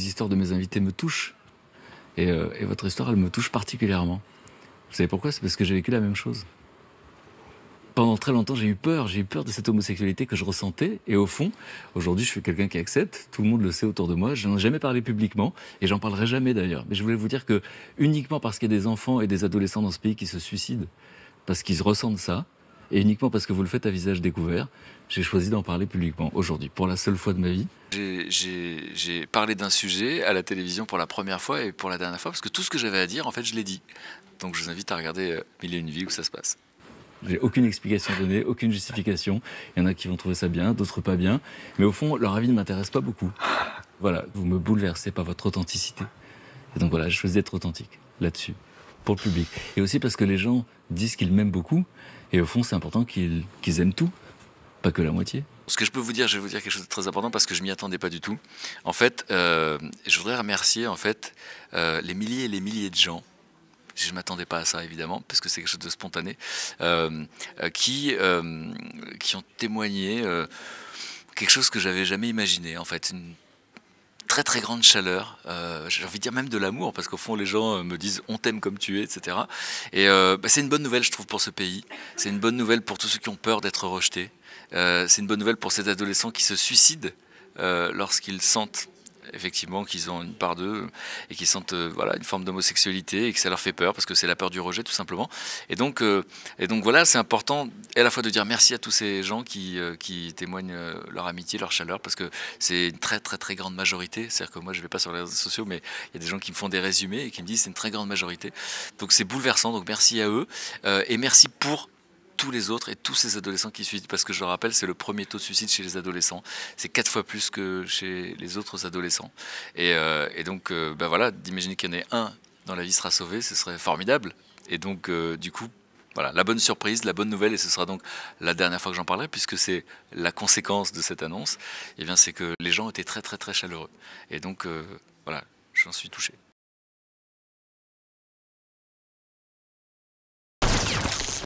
Les histoires de mes invités me touchent. Euh, et, votre histoire, elle me touche particulièrement. Vous savez pourquoi C'est parce que j'ai vécu la même chose. Pendant très longtemps, j'ai eu peur. J'ai eu peur de cette homosexualité que je ressentais. Et au fond, aujourd'hui, je suis quelqu'un qui accepte. Tout le monde le sait autour de moi. Je n'en ai jamais parlé publiquement. Et j'en parlerai jamais d'ailleurs. Mais je voulais vous dire que uniquement parce qu'il y a des enfants et des adolescents dans ce pays qui se suicident, parce qu'ils ressentent ça, et uniquement parce que vous le faites à visage découvert, j'ai choisi d'en parler publiquement aujourd'hui, pour la seule fois de ma vie. J'ai parlé d'un sujet à la télévision pour la première fois et pour la dernière fois, parce que tout ce que j'avais à dire, en fait, je l'ai dit. Donc je vous invite à regarder euh, Mille et une vies où ça se passe. J'ai aucune explication donnée, aucune justification. Il y en a qui vont trouver ça bien, d'autres pas bien. Mais au fond, leur avis ne m'intéresse pas beaucoup. Voilà, vous me bouleversez par votre authenticité. Et donc voilà, j'ai choisi d'être authentique là-dessus pour le public. Et aussi parce que les gens disent qu'ils m'aiment beaucoup. Et au fond, c'est important qu'ils aiment tout, pas que la moitié. Ce que je peux vous dire, je vais vous dire quelque chose de très important parce que je m'y attendais pas du tout. En fait, euh, je voudrais remercier en fait euh, les milliers et les milliers de gens je ne m'attendais pas à ça évidemment, parce que c'est quelque chose de spontané, euh, qui, qui ont témoigné quelque chose que j'avais jamais imaginé, en fait, très très grande chaleur, euh, j'ai envie de dire même de l'amour, parce qu'au fond les gens euh, me disent on t'aime comme tu es, etc. Et euh, bah, c'est une bonne nouvelle je trouve pour ce pays, c'est une bonne nouvelle pour tous ceux qui ont peur d'être rejetés, c'est une bonne nouvelle pour ces adolescents qui se suicident lorsqu'ils sentent effectivement qu'ils ont une part d'eux et qu'ils sentent euh, voilà, une forme d'homosexualité et que ça leur fait peur parce que c'est la peur du rejet tout simplement. Et donc, euh, et donc voilà, c'est important à la fois de dire merci à tous ces gens qui, euh, qui témoignent leur amitié, leur chaleur parce que c'est une très très très grande majorité. C'est-à-dire que moi je vais pas sur les réseaux sociaux mais il y a des gens qui me font des résumés et qui me disent c'est une très grande majorité. Donc c'est bouleversant, donc merci à eux et merci pour tous les autres et tous ces adolescents qui suicident. Parce que je le rappelle, c'est le premier taux de suicide chez les adolescents. C'est quatre fois plus que chez les autres adolescents. Et, euh, donc, ben voilà, d'imaginer qu'il y en ait un dans la vie sera sauvé, ce serait formidable. Et donc, euh, du coup, voilà, la bonne surprise, la bonne nouvelle, et ce sera donc la dernière fois que j'en parlerai, puisque c'est la conséquence de cette annonce, et eh bien c'est que les gens étaient très très très chaleureux. Et donc, voilà, j'en suis touché.